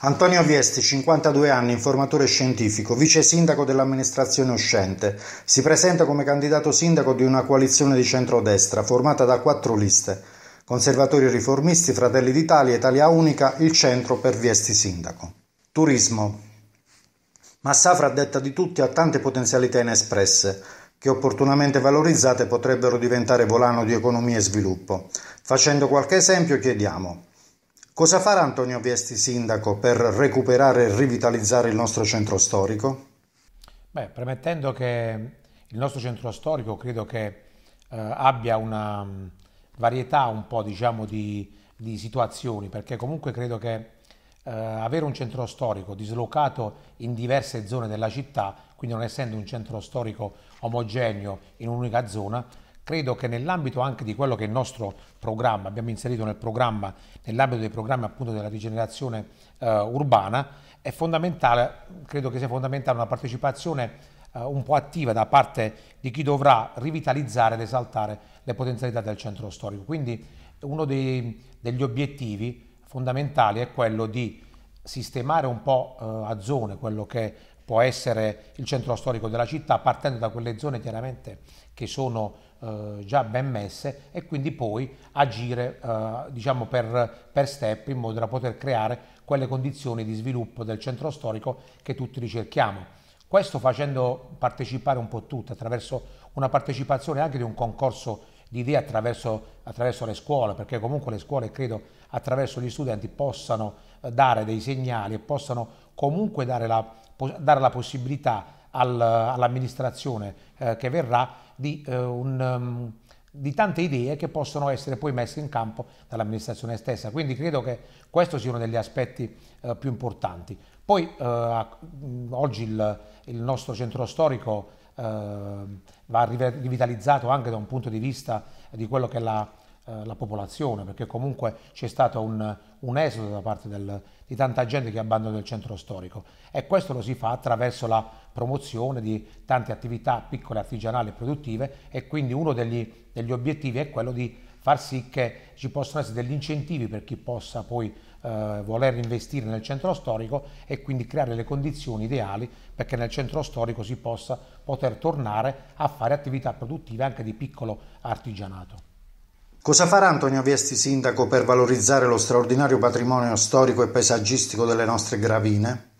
Antonio Viesti, 52 anni, informatore scientifico, vice sindaco dell'amministrazione uscente, si presenta come candidato sindaco di una coalizione di centrodestra formata da quattro liste: Conservatori Riformisti, Fratelli d'Italia, Italia Unica, il centro per Viesti sindaco. Turismo. Massafra, detta di tutti, ha tante potenzialità inespresse che opportunamente valorizzate potrebbero diventare volano di economia e sviluppo. Facendo qualche esempio chiediamo Cosa farà Antonio Viesti Sindaco per recuperare e rivitalizzare il nostro centro storico? Beh, premettendo che il nostro centro storico credo che eh, abbia una mm, varietà un po' diciamo di, di situazioni, perché comunque credo che eh, avere un centro storico dislocato in diverse zone della città, quindi non essendo un centro storico omogeneo in un'unica zona, credo che nell'ambito anche di quello che è il nostro programma, abbiamo inserito nel programma, nell'ambito dei programmi appunto della rigenerazione eh, urbana, è fondamentale, credo che sia fondamentale una partecipazione eh, un po' attiva da parte di chi dovrà rivitalizzare ed esaltare le potenzialità del centro storico. Quindi uno dei, degli obiettivi fondamentali è quello di sistemare un po' eh, a zone quello che può essere il centro storico della città, partendo da quelle zone chiaramente che sono eh, già ben messe e quindi poi agire eh, diciamo per, per, step in modo da poter creare quelle condizioni di sviluppo del centro storico che tutti ricerchiamo. Questo facendo partecipare un po' tutti attraverso una partecipazione anche di un concorso di idee attraverso, attraverso le scuole, perché comunque le scuole credo attraverso gli studenti possano eh, dare dei segnali e possano comunque dare la, dare la possibilità all'amministrazione eh, che verrà di, eh, un, ehm, di tante idee che possono essere poi messe in campo dall'amministrazione stessa. Quindi credo che questo sia uno degli aspetti eh, più importanti. Poi oggi il, il nostro centro storico va rivitalizzato anche da un punto di vista di quello che è la, la popolazione, perché comunque c'è stato un, un esodo da parte del, di tanta gente che abbandona il centro storico e questo lo si fa attraverso la promozione di tante attività piccole, artigianali e produttive e quindi uno degli, degli obiettivi è quello di far sì che ci possano essere degli incentivi per chi possa poi eh, voler investire nel centro storico e quindi creare le condizioni ideali perché nel centro storico si possa poter tornare a fare attività produttive anche di piccolo artigianato. Cosa farà Antonio Viesti Sindaco per valorizzare lo straordinario patrimonio storico e paesaggistico delle nostre gravine?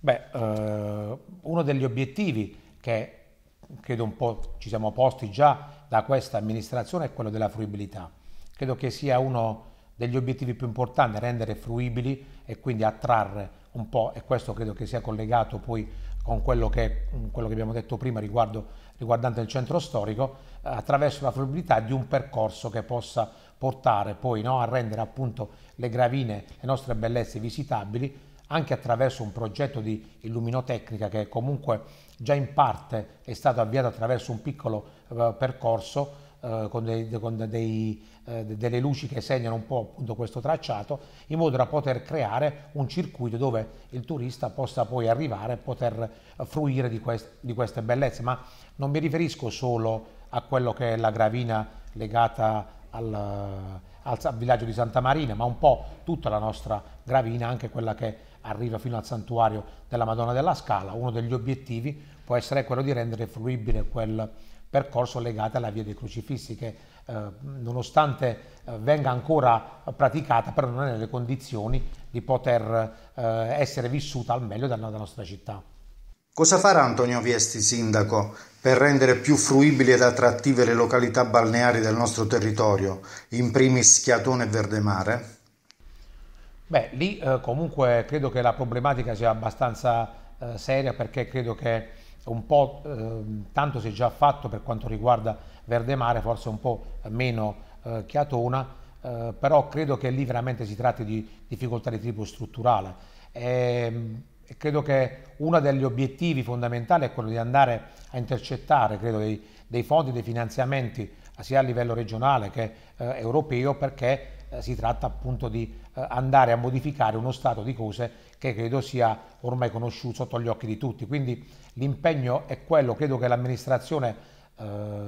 Beh, eh, uno degli obiettivi che credo un po' ci siamo posti già da questa amministrazione è quello della fruibilità. Credo che sia uno degli obiettivi più importanti, rendere fruibili e quindi attrarre un po', e questo credo che sia collegato poi con quello che, quello che abbiamo detto prima riguardo, riguardante il centro storico, eh, attraverso la fruibilità di un percorso che possa portare poi no, a rendere appunto le gravine, le nostre bellezze visitabili anche attraverso un progetto di illuminotecnica che comunque già in parte è stato avviato attraverso un piccolo eh, percorso eh, con, dei, con dei, eh, delle luci che segnano un po' appunto questo tracciato in modo da poter creare un circuito dove il turista possa poi arrivare e poter fruire di, quest, di queste bellezze ma non mi riferisco solo a quello che è la gravina legata al, al, villaggio di Santa Marina, ma un po' tutta la nostra gravina, anche quella che è arriva fino al santuario della Madonna della Scala. Uno degli obiettivi può essere quello di rendere fruibile quel percorso legato alla via dei crocifissi che eh, nonostante eh, venga ancora praticata però non è nelle condizioni di poter eh, essere vissuta al meglio dalla, dalla nostra città. Cosa farà Antonio Viesti, sindaco, per rendere più fruibili ed attrattive le località balneari del nostro territorio, in primis Chiatone e Verdemare? Beh, lì eh, comunque credo che la problematica sia abbastanza eh, seria perché credo che un po' eh, tanto si è già fatto per quanto riguarda Verdemare, forse un po' meno eh, Chiatona, eh, però credo che lì veramente si tratti di difficoltà di tipo strutturale. Ehm, e, credo che uno degli obiettivi fondamentali è quello di andare a intercettare credo, dei, dei fondi, dei finanziamenti sia a livello regionale che eh, europeo perché eh, si tratta appunto di eh, andare a modificare uno stato di cose che credo sia ormai conosciuto sotto gli occhi di tutti. Quindi l'impegno è quello, credo che l'amministrazione eh,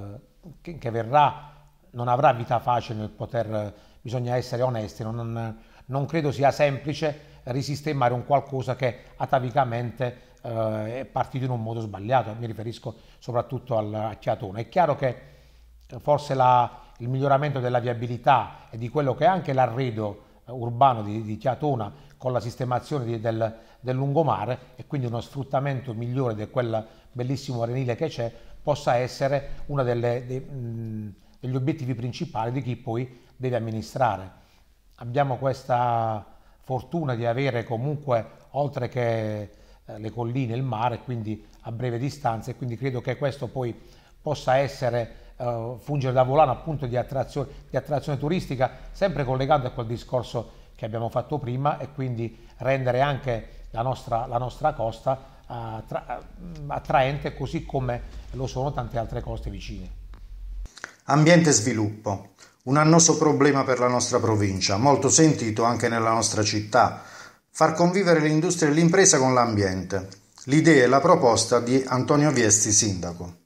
che, che, verrà non avrà vita facile nel poter, bisogna essere onesti, non, non credo sia semplice risistemare un qualcosa che atavicamente eh, è partito in un modo sbagliato, mi riferisco soprattutto al, a Chiatone. È chiaro che forse la, il miglioramento della viabilità e di quello che è anche l'arredo eh, urbano di, di Chiatona con la sistemazione di, del, del, lungomare e quindi uno sfruttamento migliore di quel bellissimo arenile che c'è possa essere uno delle, de, mh, mm, degli obiettivi principali di chi poi deve amministrare. Abbiamo questa fortuna di avere comunque oltre che eh, le colline, il mare, quindi a breve distanza e quindi credo che questo poi possa essere eh, fungere da volano appunto di attrazione, di attrazione turistica, sempre collegato a quel discorso che abbiamo fatto prima e quindi rendere anche la nostra, la nostra costa eh, attra eh, attraente così come lo sono tante altre coste vicine. Ambiente e sviluppo, un annoso problema per la nostra provincia, molto sentito anche nella nostra città. Far convivere l'industria e l'impresa con l'ambiente. L'idea e la proposta di Antonio Viesti, sindaco.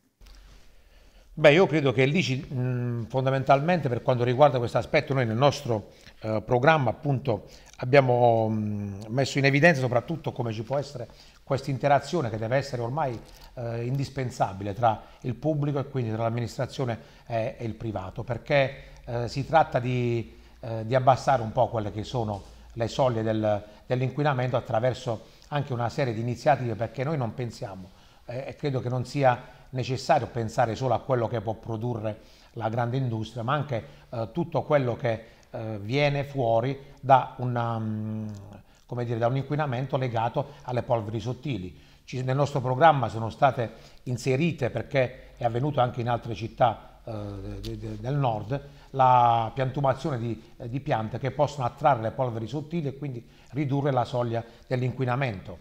Beh, io credo che l'ICI mh, fondamentalmente per quanto riguarda questo aspetto noi nel nostro eh, programma appunto abbiamo mh, messo in evidenza soprattutto come ci può essere questa interazione che deve essere ormai eh, indispensabile tra il pubblico e quindi tra l'amministrazione e, e il privato perché eh, si tratta di, eh, di, abbassare un po' quelle che sono le soglie del, dell'inquinamento attraverso anche una serie di iniziative perché noi non pensiamo eh, e credo che non sia necessario pensare solo a quello che può produrre la grande industria, ma anche eh, tutto quello che eh, viene fuori da, una, um, dire, da, un inquinamento legato alle polveri sottili. Ci, nel nostro programma sono state inserite, perché è avvenuto anche in altre città eh, del nord, la piantumazione di, di piante che possono attrarre le polveri sottili e quindi ridurre la soglia dell'inquinamento,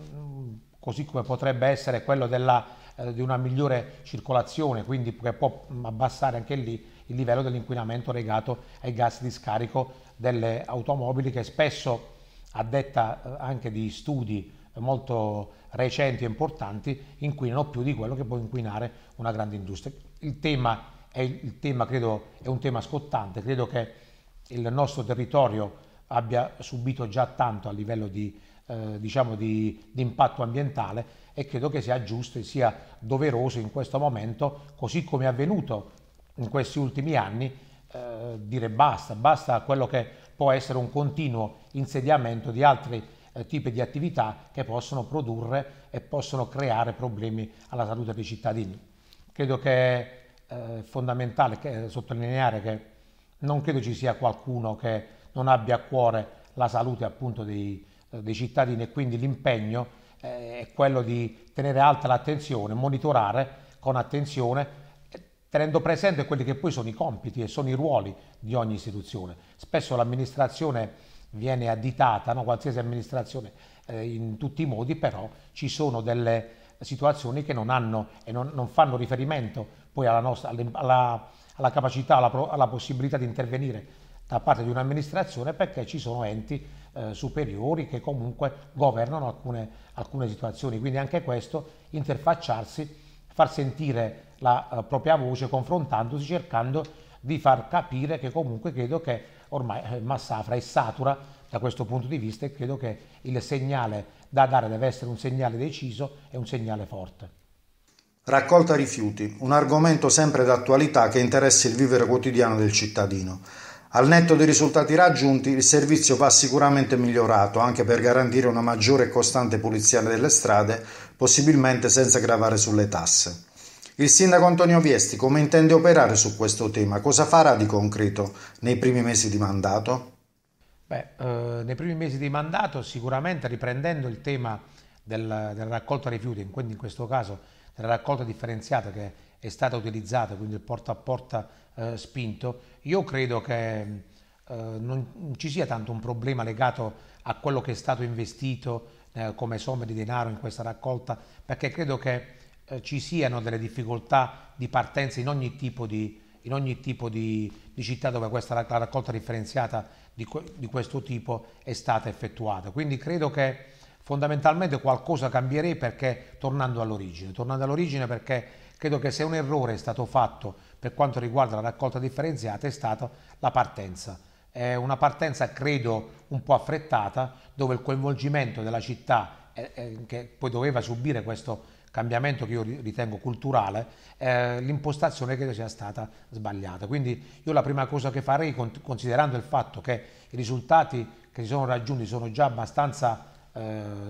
mm, così come potrebbe essere quello della eh, di una migliore circolazione, quindi che può mm, abbassare anche lì il livello dell'inquinamento legato ai gas di scarico delle automobili che spesso, a detta eh, anche di studi molto recenti e importanti, inquinano più di quello che può inquinare una grande industria. Il tema, è, il tema credo, è un tema scottante, credo che il nostro territorio abbia subito già tanto a livello di eh, diciamo di, di, impatto ambientale e credo che sia giusto e sia doveroso in questo momento, così come è avvenuto in questi ultimi anni, eh, dire basta, basta a quello che può essere un continuo insediamento di altri eh, tipi di attività che possono produrre e possono creare problemi alla salute dei cittadini. Credo che è eh, fondamentale che, sottolineare che non credo ci sia qualcuno che non abbia a cuore la salute appunto dei cittadini eh, dei cittadini e quindi l'impegno eh, è quello di tenere alta l'attenzione, monitorare con attenzione, eh, tenendo presente quelli che poi sono i compiti e sono i ruoli di ogni istituzione. Spesso l'amministrazione viene additata, no? qualsiasi amministrazione, eh, in tutti i modi, però ci sono delle situazioni che non hanno e non, non fanno riferimento poi alla, nostra, alla, alla capacità, alla, alla possibilità di intervenire da parte di un'amministrazione perché ci sono enti eh, superiori che comunque governano alcune, alcune, situazioni. Quindi anche questo, interfacciarsi, far sentire la eh, propria voce, confrontandosi, cercando di far capire che comunque credo che ormai eh, Massafra è satura da questo punto di vista e credo che il segnale da dare deve essere un segnale deciso e un segnale forte. Raccolta rifiuti, un argomento sempre d'attualità che interessa il vivere quotidiano del cittadino. Al netto dei risultati raggiunti, il servizio va sicuramente migliorato anche per garantire una maggiore e costante pulizia delle strade, possibilmente senza gravare sulle tasse. Il sindaco Antonio Viesti come intende operare su questo tema? Cosa farà di concreto nei primi mesi di mandato? Beh, eh, nei primi mesi di mandato sicuramente riprendendo il tema del, della raccolta rifiuti, quindi in questo caso della raccolta differenziata che è stata utilizzata, quindi il porta a porta eh, spinto, io credo che eh, non ci sia tanto un problema legato a quello che è stato investito eh, come somme di denaro in questa raccolta, perché credo che eh, ci siano delle difficoltà di partenza in ogni tipo di, in ogni tipo di, di città dove questa, la raccolta differenziata di, di, questo tipo è stata effettuata. Quindi credo che fondamentalmente qualcosa cambierei perché tornando all'origine, tornando all'origine perché credo che se un errore è stato fatto per quanto riguarda la raccolta differenziata è stata la partenza. È una partenza credo un po' affrettata dove il coinvolgimento della città eh, eh che poi doveva subire questo cambiamento che io ritengo culturale, eh, l'impostazione credo sia stata sbagliata. Quindi io la prima cosa che farei, considerando il fatto che i risultati che si sono raggiunti sono già abbastanza, eh,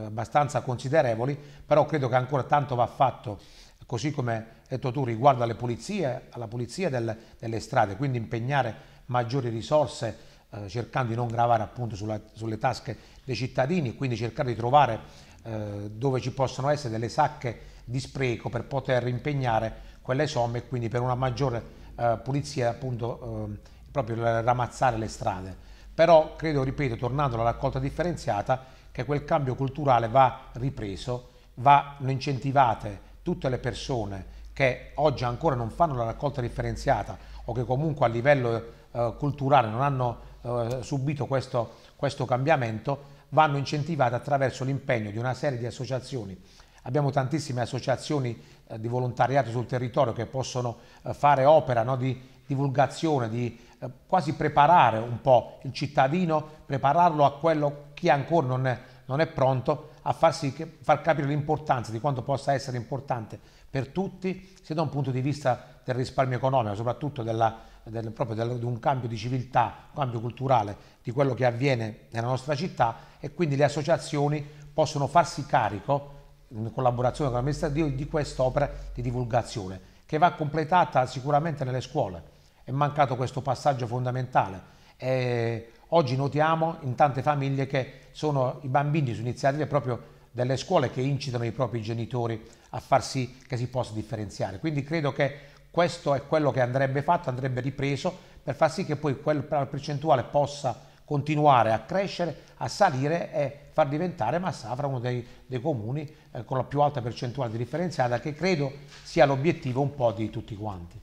abbastanza considerevoli, però credo che ancora tanto va fatto così come hai detto tu, riguardo alle pulizie, alla pulizia del, delle strade, quindi impegnare maggiori risorse eh, cercando di non gravare appunto sulla, sulle tasche dei cittadini e quindi cercare di trovare eh, dove ci possono essere delle sacche di spreco per poter impegnare quelle somme e quindi per una maggiore eh, pulizia appunto eh, proprio ramazzare le strade. Però credo, ripeto, tornando alla raccolta differenziata, che quel cambio culturale va ripreso, vanno incentivate tutte le persone che oggi ancora non fanno la raccolta differenziata o che comunque a livello eh, culturale non hanno eh, subito questo, questo cambiamento, vanno incentivate attraverso l'impegno di una serie di associazioni abbiamo tantissime associazioni eh, di volontariato sul territorio che possono eh, fare opera no, di divulgazione, di eh, quasi preparare un po' il cittadino, prepararlo a quello che ancora non è, non è pronto a farsi, far capire l'importanza di quanto possa essere importante per tutti, sia da un punto di vista del risparmio economico, soprattutto della, del, proprio del, di un cambio di civiltà, un cambio culturale di quello che avviene nella nostra città e quindi le associazioni possono farsi carico, in collaborazione con l'amministrativo, di quest'opera di divulgazione che va completata sicuramente nelle scuole. È mancato questo passaggio fondamentale. È Oggi notiamo in tante famiglie che sono i bambini su iniziative proprio delle scuole che incitano i propri genitori a far sì che si possa differenziare. Quindi credo che questo è quello che andrebbe fatto, andrebbe ripreso per far sì che poi quella percentuale possa continuare a crescere, a salire e far diventare Massafra uno dei, dei comuni eh, con la più alta percentuale di differenziata che credo sia l'obiettivo un po' di tutti quanti.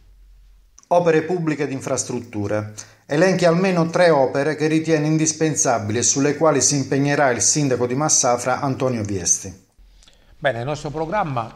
Opere pubbliche ed infrastrutture. Elenchi almeno tre opere che ritiene indispensabili e sulle quali si impegnerà il sindaco di Massafra Antonio Viesti. Bene, il nostro programma,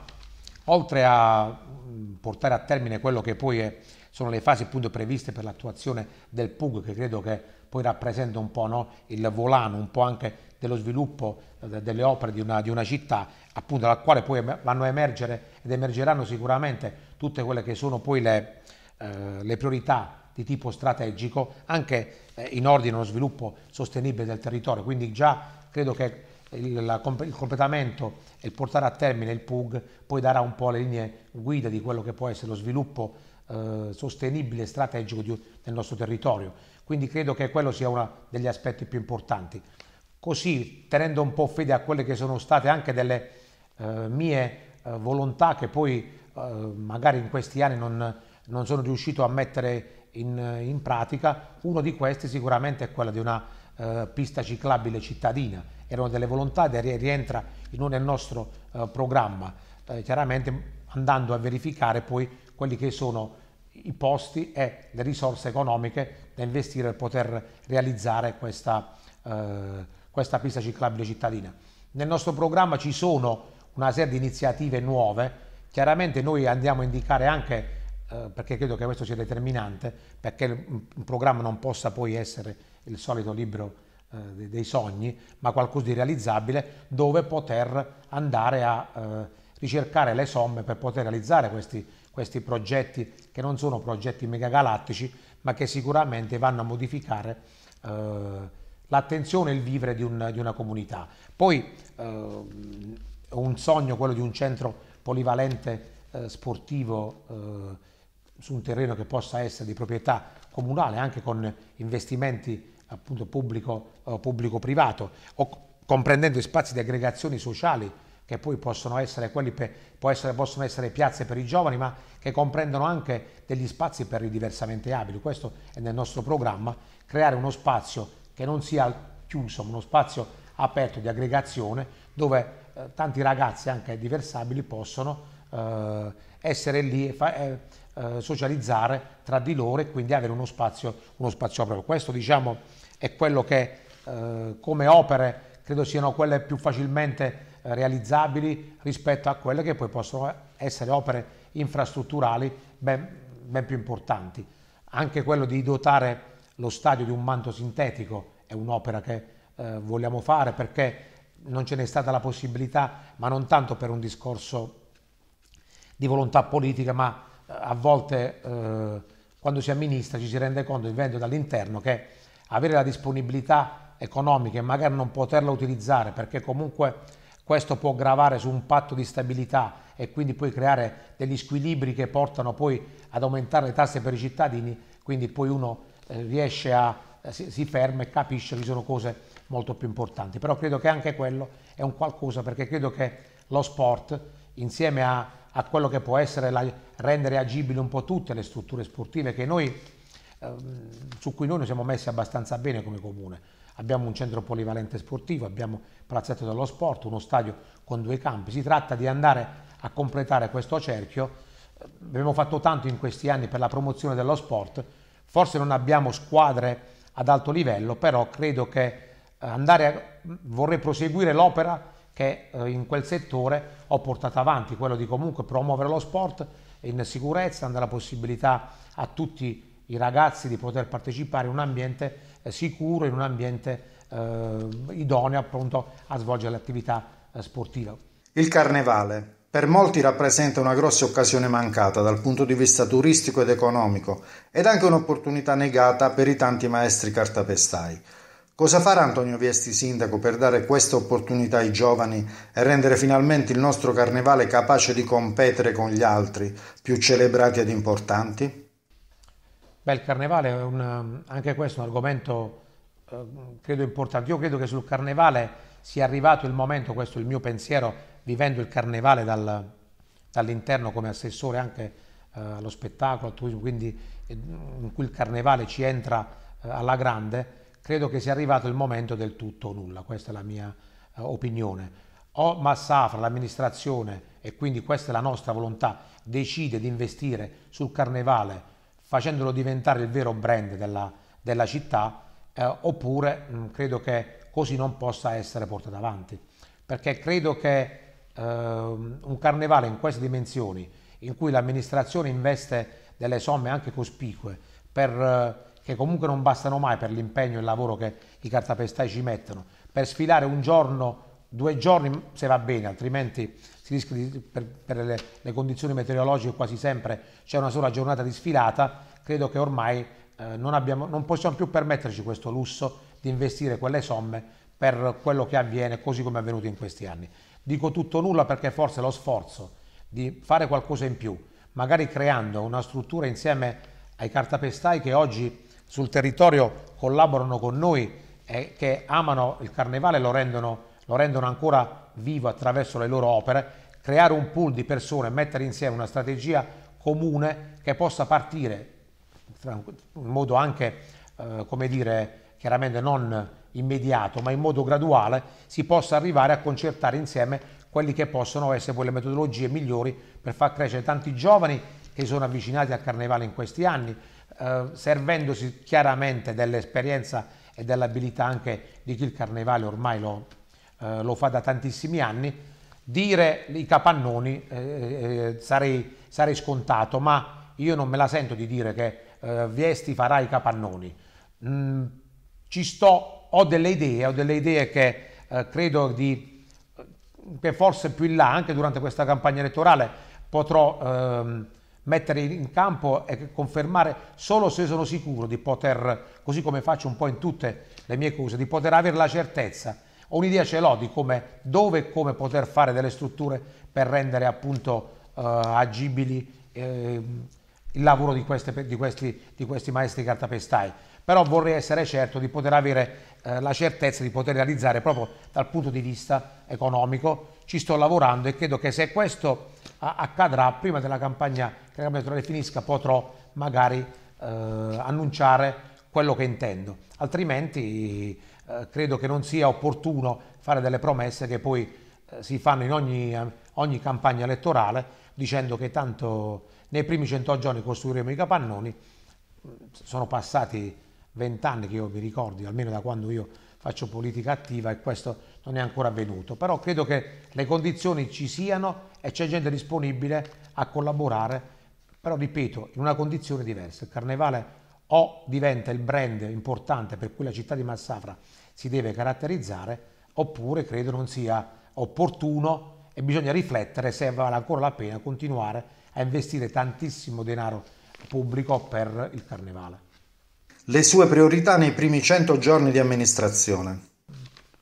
oltre a mm, portare a termine quello che poi è, sono le fasi appunto previste per l'attuazione del PUG, che credo che poi rappresenta un po' no? il volano, un po' anche dello sviluppo eh, delle opere di una, di una, città, appunto dalla quale poi vanno a emergere ed emergeranno sicuramente tutte quelle che sono poi le, eh, le priorità di tipo strategico anche eh, in ordine allo sviluppo sostenibile del territorio, quindi già credo che il, la, il, completamento e il portare a termine il PUG poi darà un po' le linee guida di quello che può essere lo sviluppo eh, sostenibile e strategico di, del nostro territorio, quindi credo che quello sia uno degli aspetti più importanti. Così, tenendo un po' fede a quelle che sono state anche delle eh, mie eh, volontà che poi magari in questi anni non, non sono riuscito a mettere in, in pratica. Uno di questi sicuramente è quello di una eh, pista ciclabile cittadina, erano delle volontà e rientra in un nostro eh, programma, eh, chiaramente andando a verificare poi quelli che sono i posti e le risorse economiche da investire per poter realizzare questa, eh, questa pista ciclabile cittadina. Nel nostro programma ci sono una serie di iniziative nuove, chiaramente noi andiamo a indicare anche eh, perché credo che questo sia determinante, perché un programma non possa poi essere il solito libro eh, dei sogni, ma qualcosa di realizzabile dove poter andare a eh, ricercare le somme per poter realizzare questi, questi progetti che non sono progetti megagalattici, ma che sicuramente vanno a modificare eh, l'attenzione e il vivere di, un, di una comunità. Poi ehm, un sogno, quello di un centro polivalente eh, sportivo su un terreno che possa essere di proprietà comunale, anche con investimenti appunto eh, pubblico-privato, o comprendendo spazi di aggregazioni sociali che poi possono essere, per, essere, possono essere, piazze per i giovani, ma che comprendono anche degli spazi per i diversamente abili. Questo è nel nostro programma, creare uno spazio che non sia chiuso, ma uno spazio aperto di aggregazione, dove eh, tanti ragazzi anche diversabili possono eh, essere lì e fa, eh, eh, socializzare tra di loro e quindi avere uno spazio, uno spazio proprio. Questo diciamo è quello che eh, come opere credo siano quelle più facilmente eh, realizzabili rispetto a quelle che poi possono essere opere infrastrutturali ben, ben più importanti. Anche quello di dotare lo stadio di un manto sintetico è un'opera che eh, vogliamo fare perché non ce n'è stata la possibilità, ma non tanto per un discorso di volontà politica, ma eh, a volte eh, quando si amministra ci si rende conto, vivendo dall'interno, che avere la disponibilità economica e magari non poterla utilizzare perché comunque questo può gravare su un patto di stabilità e quindi poi creare degli squilibri che portano poi ad aumentare le tasse per i cittadini, quindi poi uno eh, riesce a, eh, si, si, ferma e capisce che ci sono cose molto più importanti. Però credo che anche quello è un qualcosa perché credo che lo sport insieme a, a quello che può essere la, rendere agibile un po' tutte le strutture sportive che noi, ehm, su cui noi, noi siamo messi abbastanza bene come comune. Abbiamo un centro polivalente sportivo, abbiamo palazzetto dello sport, uno stadio con due campi. Si tratta di andare a completare questo cerchio. Abbiamo fatto tanto in questi anni per la promozione dello sport, forse non abbiamo squadre ad alto livello, però credo che andare a, vorrei proseguire l'opera che eh, in quel settore ho portato avanti, quello di comunque promuovere lo sport in sicurezza, dando la possibilità a tutti i ragazzi di poter partecipare in un ambiente eh, sicuro, in un ambiente eh, idoneo appunto a svolgere l'attività eh, sportiva. Il carnevale per molti rappresenta una grossa occasione mancata dal punto di vista turistico ed economico ed anche un'opportunità negata per i tanti maestri cartapestai. Cosa farà Antonio Viesti sindaco per dare questa opportunità ai giovani e rendere finalmente il nostro carnevale capace di competere con gli altri, più celebrati ed importanti? Beh, il carnevale è un, anche questo un argomento eh, credo importante. Io credo che sul carnevale sia arrivato il momento, questo è il mio pensiero, vivendo il carnevale dal, dall'interno come assessore anche eh, allo spettacolo, al turismo, quindi eh, in cui il carnevale ci entra eh, alla grande credo che sia arrivato il momento del tutto o nulla, questa è la mia eh, opinione. O Massafra, l'amministrazione, e quindi questa è la nostra volontà, decide di investire sul carnevale facendolo diventare il vero brand della, della città, eh, oppure mh, mm, credo che così non possa essere portato avanti. Perché credo che eh, un carnevale in queste dimensioni, in cui l'amministrazione investe delle somme anche cospicue per eh, che comunque non bastano mai per l'impegno e il lavoro che i cartapestai ci mettono, per sfilare un giorno, due giorni se va bene, altrimenti si rischia di, per, per le, le, condizioni meteorologiche quasi sempre c'è una sola giornata di sfilata, credo che ormai eh, non, abbiamo, non possiamo più permetterci questo lusso di investire quelle somme per quello che avviene così come è avvenuto in questi anni. Dico tutto nulla perché forse lo sforzo di fare qualcosa in più, magari creando una struttura insieme ai cartapestai che oggi sul territorio collaborano con noi e eh, che amano il carnevale lo rendono, lo rendono ancora vivo attraverso le loro opere, creare un pool di persone, mettere insieme una strategia comune che possa partire in modo anche, eh, come dire, chiaramente non immediato, ma in modo graduale, si possa arrivare a concertare insieme quelli che possono essere poi le metodologie migliori per far crescere tanti giovani che sono avvicinati al carnevale in questi anni, eh, servendosi chiaramente dell'esperienza e dell'abilità anche di chi il carnevale ormai lo, eh, lo fa da tantissimi anni, dire i capannoni eh, eh sarei, sarei, scontato, ma io non me la sento di dire che eh, Viesti farà i capannoni. Mm, ci sto, ho delle idee, ho delle idee che credo di, che forse più in là, anche durante questa campagna elettorale, potrò... Ehm, mettere in campo e confermare solo se sono sicuro di poter, così come faccio un po' in tutte le mie cose, di poter avere la certezza. Ho un'idea ce l'ho di come, dove e come poter fare delle strutture per rendere appunto eh, agibili eh, il lavoro di, queste, di, questi, di questi maestri cartapestai. Però vorrei essere certo di poter avere eh, la certezza di poter realizzare proprio dal punto di vista economico. Ci sto lavorando e credo che se questo accadrà prima della campagna, che la campagna elettorale finisca, potrò magari eh, annunciare quello che intendo. Altrimenti eh, credo che non sia opportuno fare delle promesse che poi eh, si fanno in ogni, ogni, campagna elettorale dicendo che tanto nei primi 100 giorni costruiremo i capannoni. Sono passati 20 anni che io mi ricordi, almeno da quando io faccio politica attiva e questo non è ancora avvenuto, però credo che le condizioni ci siano e c'è gente disponibile a collaborare, però ripeto, in una condizione diversa. Il carnevale o diventa il brand importante per cui la città di Massafra si deve caratterizzare, oppure credo non sia opportuno e bisogna riflettere se vale ancora la pena continuare a investire tantissimo denaro pubblico per il carnevale. Le sue priorità nei primi 100 giorni di amministrazione.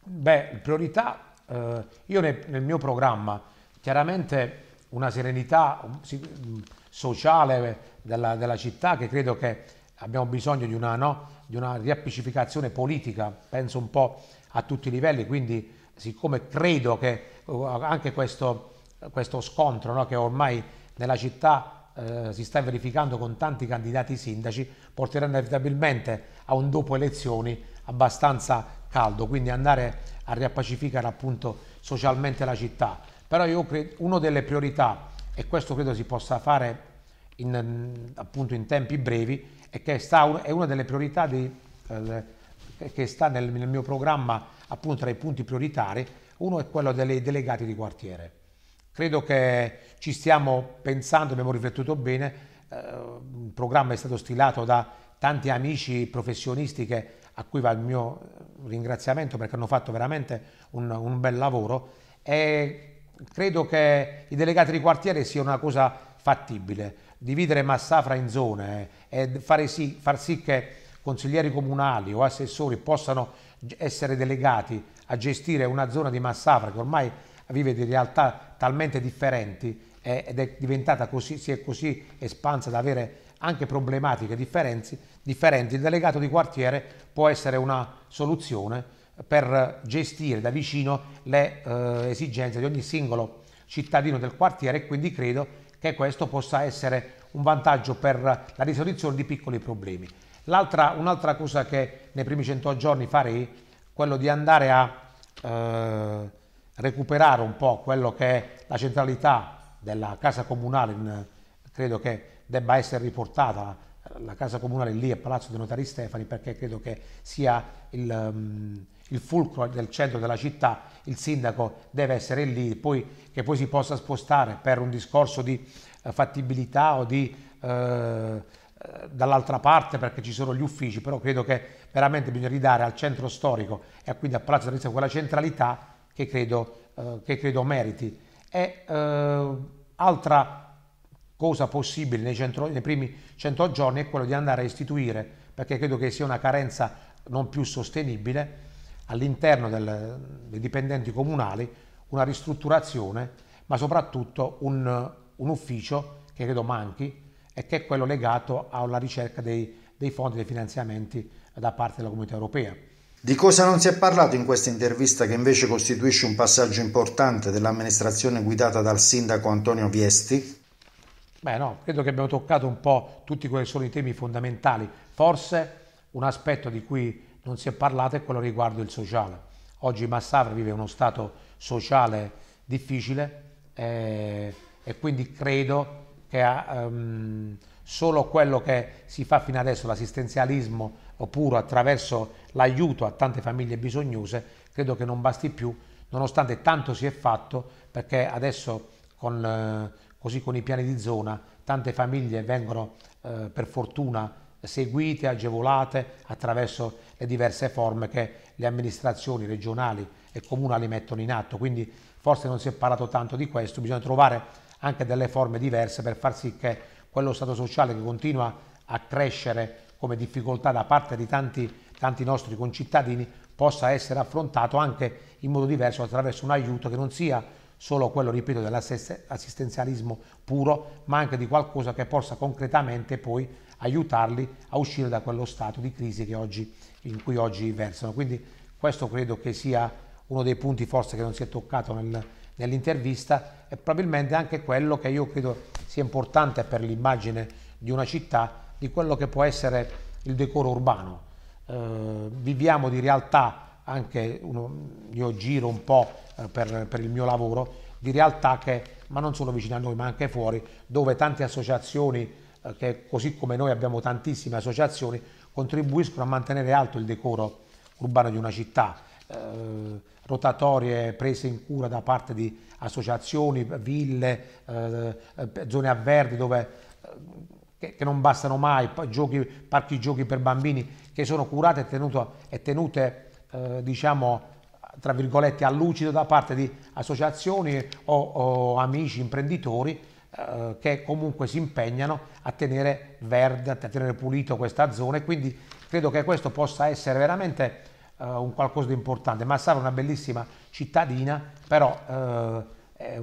Beh, priorità, eh, io ne, nel mio programma chiaramente una serenità mm, sociale della, della, città che credo che abbiamo bisogno di una, no, di una riappacificazione politica, penso un po' a tutti i livelli, quindi siccome credo che eh, anche questo, questo scontro no, che ormai nella città eh, si sta verificando con tanti candidati sindaci porterà inevitabilmente a un dopo elezioni abbastanza caldo, quindi andare a riappacificare appunto socialmente la città. Però io credo, una delle priorità, e questo credo si possa fare in, mm, appunto in tempi brevi, è che sta, è una delle priorità di, eh, che sta nel, nel, mio programma appunto tra i punti prioritari, uno è quello dei delegati di quartiere. Credo che ci stiamo pensando, abbiamo riflettuto bene, eh, un programma è stato stilato da tanti amici professionisti che a cui va il mio eh, ringraziamento perché hanno fatto veramente un, un bel lavoro e credo che i delegati di quartiere sia una cosa fattibile. Dividere Massafra in zone eh, e sì, far sì che consiglieri comunali o assessori possano essere delegati a gestire una zona di Massafra che ormai vive di realtà talmente differenti eh, ed è diventata così, si è così espansa da avere anche problematiche differenti, differenti, il delegato di quartiere può essere una soluzione per gestire da vicino le eh, esigenze di ogni singolo cittadino del quartiere e quindi credo che questo possa essere un vantaggio per la risoluzione di piccoli problemi. un'altra cosa che nei primi 100 giorni farei quello di andare a eh, recuperare un po' quello che è la centralità della casa comunale, in, credo che debba essere riportata la casa comunale lì a Palazzo dei Notari Stefani perché credo che sia il, um, il, fulcro del centro della città, il sindaco deve essere lì, poi, che poi si possa spostare per un discorso di uh, fattibilità o di... Uh, dall'altra parte perché ci sono gli uffici, però credo che veramente bisogna ridare al centro storico e quindi a Palazzo dei Venezia quella centralità che credo, eh, che credo meriti. E eh, altra cosa possibile nei, centro, nei primi 100 giorni è quello di andare a istituire, perché credo che sia una carenza non più sostenibile, all'interno dei dipendenti comunali una ristrutturazione, ma soprattutto un, un, ufficio che credo manchi e che è quello legato alla ricerca dei, dei fondi, dei finanziamenti da parte della comunità europea. Di cosa non si è parlato in questa intervista che invece costituisce un passaggio importante dell'amministrazione guidata dal sindaco Antonio Viesti? Beh no, credo che abbiamo toccato un po' tutti quelli che sono i temi fondamentali. Forse un aspetto di cui non si è parlato è quello riguardo il sociale. Oggi Massafra vive uno stato sociale difficile eh, e quindi credo che ehm, solo quello che si fa fino adesso, l'assistenzialismo oppure attraverso l'aiuto a tante famiglie bisognose, credo che non basti più, nonostante tanto si è fatto, perché adesso con... Eh, così con i piani di zona tante famiglie vengono eh, per fortuna seguite, agevolate attraverso le diverse forme che le amministrazioni regionali e comunali mettono in atto. Quindi forse non si è parlato tanto di questo, bisogna trovare anche delle forme diverse per far sì che quello Stato sociale che continua a crescere come difficoltà da parte di tanti, tanti nostri concittadini possa essere affrontato anche in modo diverso attraverso un aiuto che non sia solo quello, ripeto, dell'assistenzialismo puro, ma anche di qualcosa che possa concretamente poi aiutarli a uscire da quello stato di crisi oggi, in cui oggi versano. Quindi questo credo che sia uno dei punti forse che non si è toccato nel, nell'intervista e probabilmente anche quello che io credo sia importante per l'immagine di una città, di quello che può essere il decoro urbano. Eh, viviamo di realtà anche uno, io giro un po' eh, per, per, il mio lavoro, di realtà che, ma non solo vicino a noi, ma anche fuori, dove tante associazioni, eh, che così come noi abbiamo tantissime associazioni, contribuiscono a mantenere alto il decoro urbano di una città. Eh, rotatorie prese in cura da parte di associazioni, ville, eh, eh zone a verde dove che, non bastano mai, giochi, parchi giochi per bambini che sono curate e tenute, e tenute eh, diciamo, tra virgolette, a lucido da parte di associazioni o, o amici imprenditori eh, che comunque si impegnano a tenere verde, a tenere pulito questa zona e quindi credo che questo possa essere veramente eh, un qualcosa di importante. Massaro è una bellissima cittadina, però eh, è,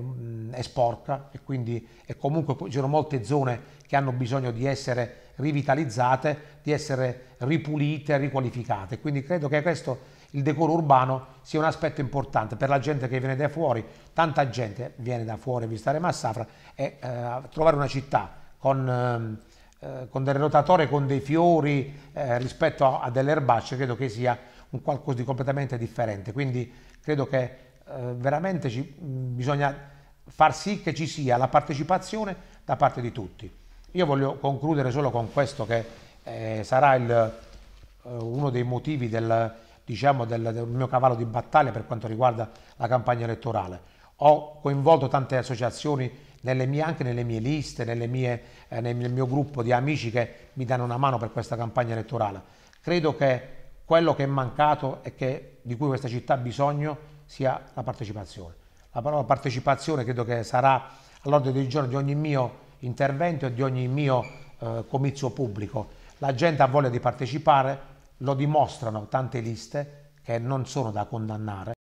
è, sporca e quindi e comunque ci sono molte zone che hanno bisogno di essere rivitalizzate, di essere ripulite, riqualificate. Quindi credo che questo il decoro urbano sia un aspetto importante per la gente che viene da fuori, tanta gente viene da fuori a visitare Massafra e eh, trovare una città con, ehm, eh, con delle rotatorie, con dei fiori eh, rispetto a, a, delle erbacce credo che sia un qualcosa di completamente differente, quindi credo che eh, veramente ci, bisogna far sì che ci sia la partecipazione da parte di tutti. Io voglio concludere solo con questo che eh, sarà il, eh, uno dei motivi del, diciamo, del, del mio cavallo di battaglia per quanto riguarda la campagna elettorale. Ho coinvolto tante associazioni nelle mie, anche nelle mie liste, nelle mie, eh, nel mio gruppo di amici che mi danno una mano per questa campagna elettorale. Credo che quello che è mancato e che, di cui questa città ha bisogno sia la partecipazione. La parola partecipazione credo che sarà all'ordine del giorno di ogni mio intervento e di ogni mio eh, comizio pubblico. La gente ha voglia di partecipare, lo dimostrano tante liste che non sono da condannare